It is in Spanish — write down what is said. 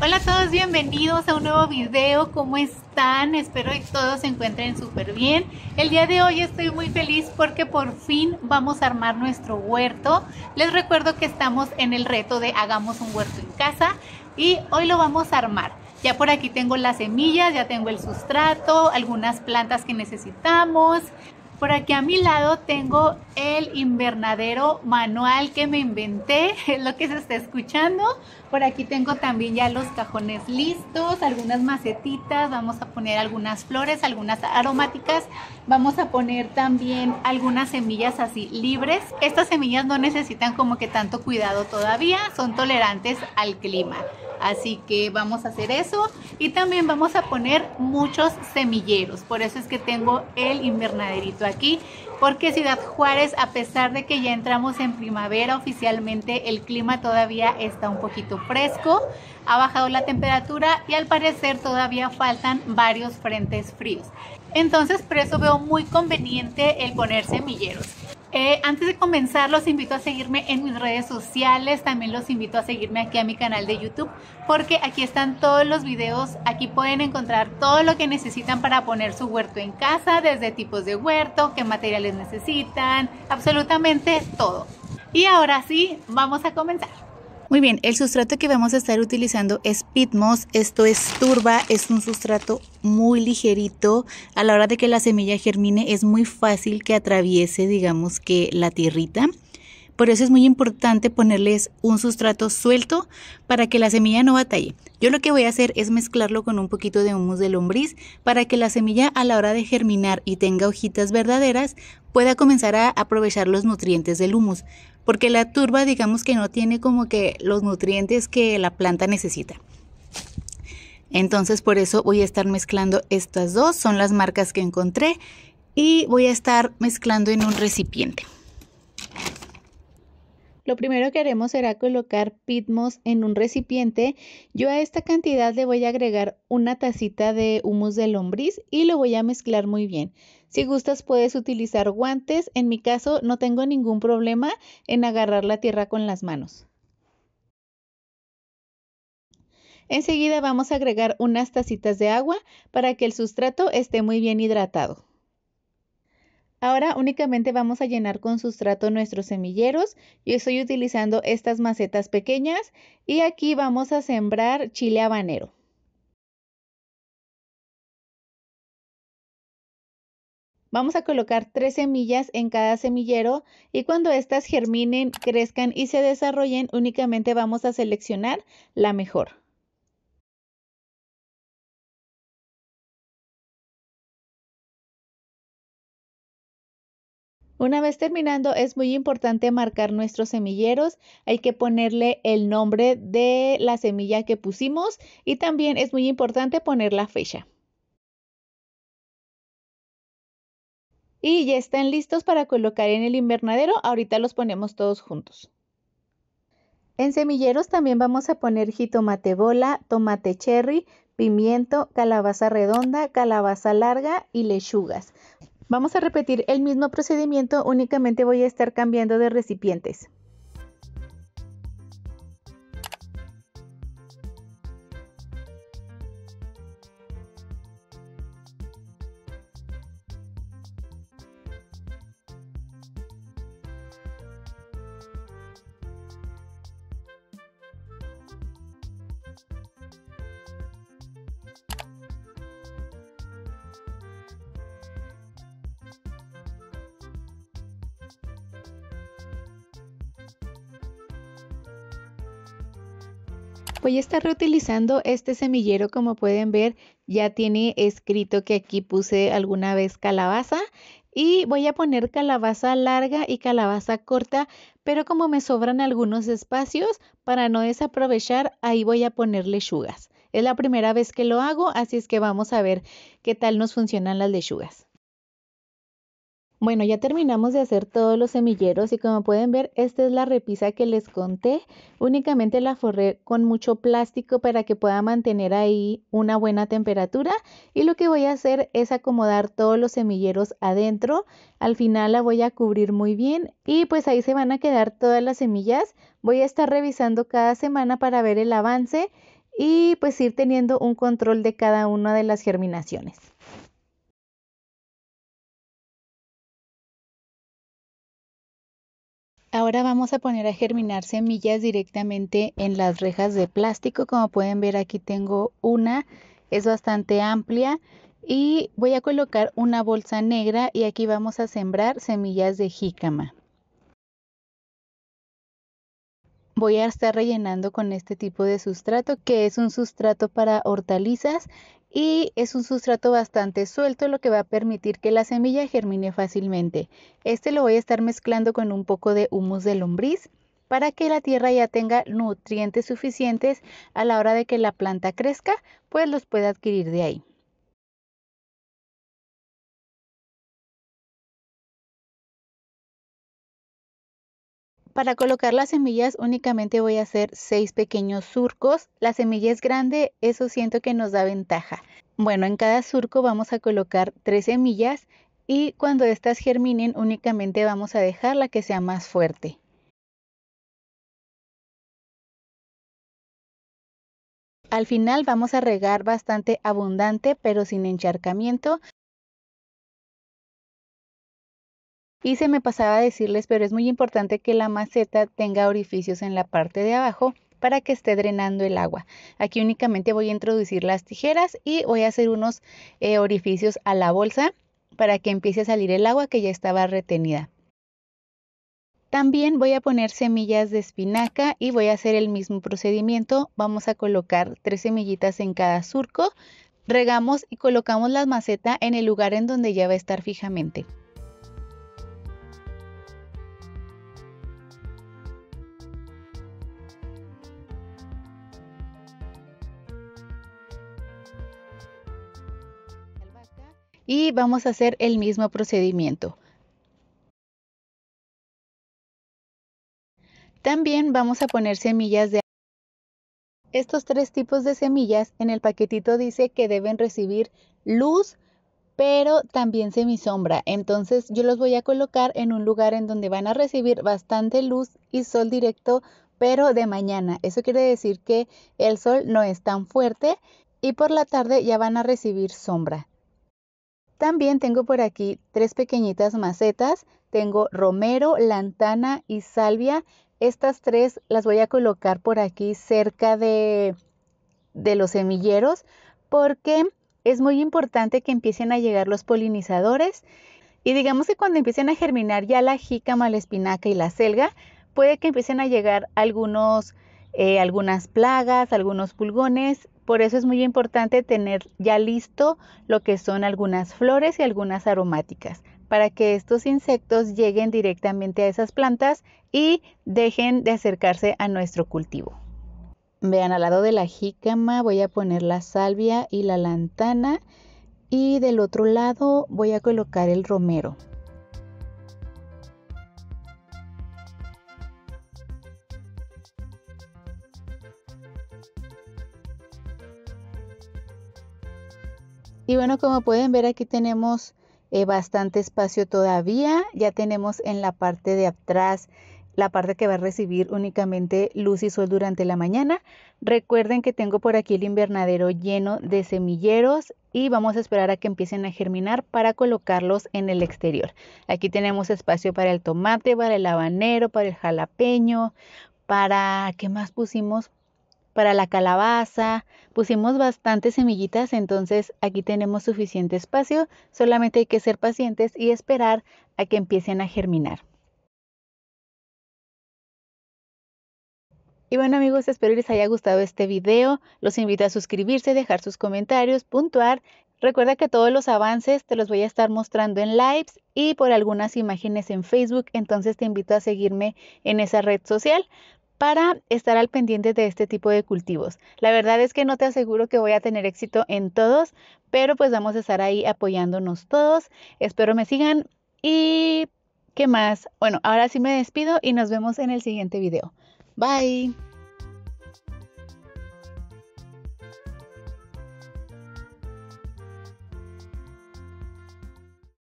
Hola a todos, bienvenidos a un nuevo video, ¿cómo están? Espero que todos se encuentren súper bien. El día de hoy estoy muy feliz porque por fin vamos a armar nuestro huerto. Les recuerdo que estamos en el reto de hagamos un huerto en casa y hoy lo vamos a armar. Ya por aquí tengo las semillas, ya tengo el sustrato, algunas plantas que necesitamos, por aquí a mi lado tengo el invernadero manual que me inventé, es lo que se está escuchando. Por aquí tengo también ya los cajones listos, algunas macetitas, vamos a poner algunas flores, algunas aromáticas. Vamos a poner también algunas semillas así libres. Estas semillas no necesitan como que tanto cuidado todavía, son tolerantes al clima. Así que vamos a hacer eso y también vamos a poner muchos semilleros. Por eso es que tengo el invernaderito aquí, porque Ciudad Juárez, a pesar de que ya entramos en primavera oficialmente, el clima todavía está un poquito fresco, ha bajado la temperatura y al parecer todavía faltan varios frentes fríos. Entonces, por eso veo muy conveniente el poner semilleros. Eh, antes de comenzar, los invito a seguirme en mis redes sociales. También los invito a seguirme aquí a mi canal de YouTube, porque aquí están todos los videos. Aquí pueden encontrar todo lo que necesitan para poner su huerto en casa, desde tipos de huerto, qué materiales necesitan, absolutamente todo. Y ahora sí, vamos a comenzar. Muy bien, el sustrato que vamos a estar utilizando es pitmos, esto es turba, es un sustrato muy ligerito, a la hora de que la semilla germine es muy fácil que atraviese digamos que la tierrita. Por eso es muy importante ponerles un sustrato suelto para que la semilla no batalle. Yo lo que voy a hacer es mezclarlo con un poquito de humus de lombriz para que la semilla a la hora de germinar y tenga hojitas verdaderas pueda comenzar a aprovechar los nutrientes del humus porque la turba digamos que no tiene como que los nutrientes que la planta necesita. Entonces por eso voy a estar mezclando estas dos, son las marcas que encontré y voy a estar mezclando en un recipiente. Lo primero que haremos será colocar pitmos en un recipiente. Yo a esta cantidad le voy a agregar una tacita de humus de lombriz y lo voy a mezclar muy bien. Si gustas puedes utilizar guantes, en mi caso no tengo ningún problema en agarrar la tierra con las manos. Enseguida vamos a agregar unas tacitas de agua para que el sustrato esté muy bien hidratado. Ahora únicamente vamos a llenar con sustrato nuestros semilleros. Yo estoy utilizando estas macetas pequeñas y aquí vamos a sembrar chile habanero. Vamos a colocar tres semillas en cada semillero y cuando estas germinen, crezcan y se desarrollen, únicamente vamos a seleccionar la mejor. Una vez terminando, es muy importante marcar nuestros semilleros. Hay que ponerle el nombre de la semilla que pusimos y también es muy importante poner la fecha. Y ya están listos para colocar en el invernadero. Ahorita los ponemos todos juntos. En semilleros también vamos a poner jitomate bola, tomate cherry, pimiento, calabaza redonda, calabaza larga y lechugas. Vamos a repetir el mismo procedimiento, únicamente voy a estar cambiando de recipientes. Voy a estar reutilizando este semillero, como pueden ver, ya tiene escrito que aquí puse alguna vez calabaza y voy a poner calabaza larga y calabaza corta, pero como me sobran algunos espacios, para no desaprovechar, ahí voy a poner lechugas. Es la primera vez que lo hago, así es que vamos a ver qué tal nos funcionan las lechugas. Bueno, ya terminamos de hacer todos los semilleros y como pueden ver, esta es la repisa que les conté. Únicamente la forré con mucho plástico para que pueda mantener ahí una buena temperatura. Y lo que voy a hacer es acomodar todos los semilleros adentro. Al final la voy a cubrir muy bien y pues ahí se van a quedar todas las semillas. Voy a estar revisando cada semana para ver el avance y pues ir teniendo un control de cada una de las germinaciones. Ahora vamos a poner a germinar semillas directamente en las rejas de plástico. Como pueden ver aquí tengo una, es bastante amplia. Y voy a colocar una bolsa negra y aquí vamos a sembrar semillas de jícama. voy a estar rellenando con este tipo de sustrato que es un sustrato para hortalizas y es un sustrato bastante suelto lo que va a permitir que la semilla germine fácilmente. Este lo voy a estar mezclando con un poco de humus de lombriz para que la tierra ya tenga nutrientes suficientes a la hora de que la planta crezca, pues los pueda adquirir de ahí. Para colocar las semillas únicamente voy a hacer seis pequeños surcos. La semilla es grande, eso siento que nos da ventaja. Bueno, en cada surco vamos a colocar tres semillas y cuando estas germinen únicamente vamos a dejar la que sea más fuerte. Al final vamos a regar bastante abundante pero sin encharcamiento Y se me pasaba a decirles, pero es muy importante que la maceta tenga orificios en la parte de abajo para que esté drenando el agua. Aquí únicamente voy a introducir las tijeras y voy a hacer unos eh, orificios a la bolsa para que empiece a salir el agua que ya estaba retenida. También voy a poner semillas de espinaca y voy a hacer el mismo procedimiento. Vamos a colocar tres semillitas en cada surco, regamos y colocamos la maceta en el lugar en donde ya va a estar fijamente. y vamos a hacer el mismo procedimiento. También vamos a poner semillas de estos tres tipos de semillas en el paquetito dice que deben recibir luz, pero también semisombra. Entonces yo los voy a colocar en un lugar en donde van a recibir bastante luz y sol directo, pero de mañana. Eso quiere decir que el sol no es tan fuerte y por la tarde ya van a recibir sombra. También tengo por aquí tres pequeñitas macetas. Tengo romero, lantana y salvia. Estas tres las voy a colocar por aquí cerca de, los semilleros porque es muy importante que empiecen a llegar los polinizadores. Y digamos que cuando empiecen a germinar ya la jícama, la espinaca y la selga, puede que empiecen a llegar algunos eh, algunas plagas, algunos pulgones. Por eso es muy importante tener ya listo lo que son algunas flores y algunas aromáticas para que estos insectos lleguen directamente a esas plantas y dejen de acercarse a nuestro cultivo. Vean, al lado de la jícama voy a poner la salvia y la lantana y del otro lado voy a colocar el romero. Y bueno, como pueden ver aquí tenemos eh, bastante espacio todavía. Ya tenemos en la parte de atrás la parte que va a recibir únicamente luz y sol durante la mañana. Recuerden que tengo por aquí el invernadero lleno de semilleros y vamos a esperar a que empiecen a germinar para colocarlos en el exterior. Aquí tenemos espacio para el tomate, para el habanero, para el jalapeño, para, ¿qué más pusimos? para la calabaza, pusimos bastantes semillitas, entonces aquí tenemos suficiente espacio, solamente hay que ser pacientes y esperar a que empiecen a germinar. Y bueno amigos, espero les haya gustado este video. Los invito a suscribirse, dejar sus comentarios, puntuar. Recuerda que todos los avances te los voy a estar mostrando en lives y por algunas imágenes en Facebook, entonces te invito a seguirme en esa red social para estar al pendiente de este tipo de cultivos. La verdad es que no te aseguro que voy a tener éxito en todos, pero pues vamos a estar ahí apoyándonos todos. Espero me sigan y qué más. Bueno, ahora sí me despido y nos vemos en el siguiente video. Bye.